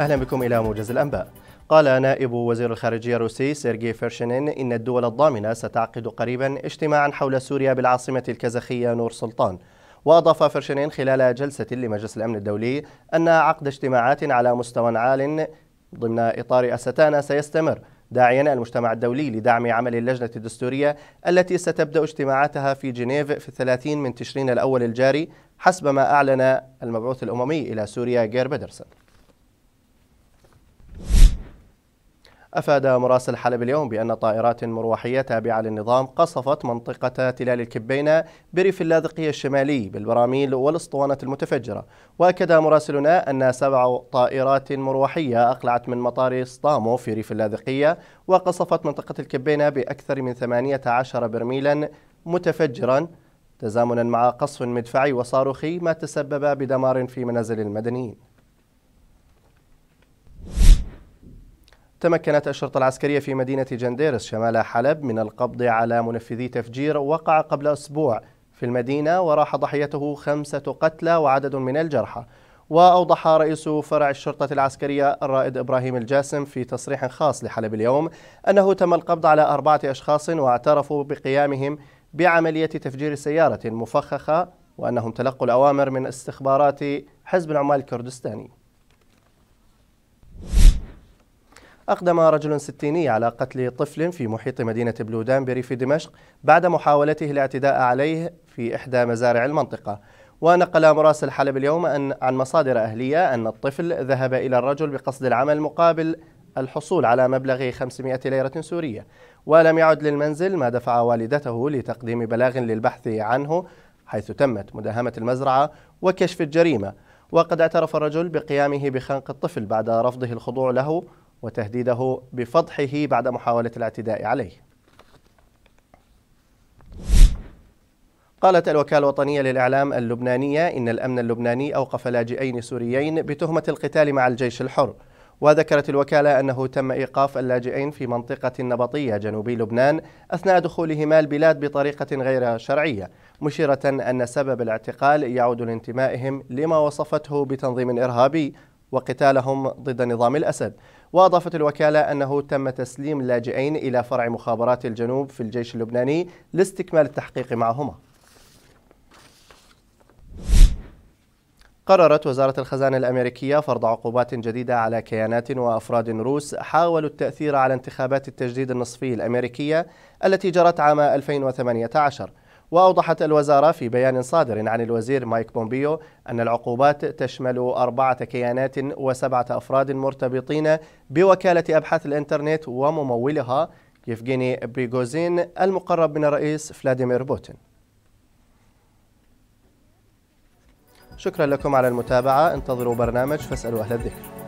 أهلا بكم إلى موجز الأنباء قال نائب وزير الخارجية الروسي سيرجي فيرشنين إن الدول الضامنة ستعقد قريبا اجتماعا حول سوريا بالعاصمة الكازاخية نور سلطان وأضاف فرشنين خلال جلسة لمجلس الأمن الدولي أن عقد اجتماعات على مستوى عال ضمن إطار أستانا سيستمر داعيا المجتمع الدولي لدعم عمل اللجنة الدستورية التي ستبدأ اجتماعاتها في جنيف في الثلاثين من تشرين الأول الجاري حسب ما أعلن المبعوث الأممي إلى سوريا جير بدرسون أفاد مراسل حلب اليوم بأن طائرات مروحية تابعة للنظام قصفت منطقة تلال الكبينة بريف اللاذقية الشمالي بالبراميل والأسطوانة المتفجرة وأكد مراسلنا أن سبع طائرات مروحية أقلعت من مطار إسطامو في ريف اللاذقية وقصفت منطقة الكبينة بأكثر من 18 برميلا متفجرا تزامنا مع قصف مدفعي وصاروخي ما تسبب بدمار في منازل المدنيين تمكنت الشرطة العسكرية في مدينة جنديرس شمال حلب من القبض على منفذي تفجير وقع قبل أسبوع في المدينة وراح ضحيته خمسة قتلى وعدد من الجرحى وأوضح رئيس فرع الشرطة العسكرية الرائد إبراهيم الجاسم في تصريح خاص لحلب اليوم أنه تم القبض على أربعة أشخاص واعترفوا بقيامهم بعملية تفجير سيارة مفخخة وأنهم تلقوا الأوامر من استخبارات حزب العمال الكردستاني أقدم رجل ستيني على قتل طفل في محيط مدينة بلودان بريف دمشق بعد محاولته الاعتداء عليه في إحدى مزارع المنطقة ونقل مراسل حلب اليوم أن عن مصادر أهلية أن الطفل ذهب إلى الرجل بقصد العمل مقابل الحصول على مبلغ 500 ليرة سورية ولم يعد للمنزل ما دفع والدته لتقديم بلاغ للبحث عنه حيث تمت مداهمة المزرعة وكشف الجريمة وقد اعترف الرجل بقيامه بخنق الطفل بعد رفضه الخضوع له وتهديده بفضحه بعد محاولة الاعتداء عليه قالت الوكالة الوطنية للإعلام اللبنانية إن الأمن اللبناني أوقف لاجئين سوريين بتهمة القتال مع الجيش الحر وذكرت الوكالة أنه تم إيقاف اللاجئين في منطقة نبطية جنوبي لبنان أثناء دخولهما البلاد بطريقة غير شرعية مشيرة أن سبب الاعتقال يعود لانتمائهم لما وصفته بتنظيم إرهابي وقتالهم ضد نظام الأسد وأضافت الوكالة أنه تم تسليم اللاجئين إلى فرع مخابرات الجنوب في الجيش اللبناني لاستكمال التحقيق معهما قررت وزارة الخزانة الأمريكية فرض عقوبات جديدة على كيانات وأفراد روس حاولوا التأثير على انتخابات التجديد النصفي الأمريكية التي جرت عام 2018 وأوضحت الوزارة في بيان صادر عن الوزير مايك بومبيو أن العقوبات تشمل أربعة كيانات وسبعة أفراد مرتبطين بوكالة أبحاث الإنترنت وممولها يفغيني بريغوزين المقرب من الرئيس فلاديمير بوتين شكرا لكم على المتابعة انتظروا برنامج فاسألوا أهل الذكر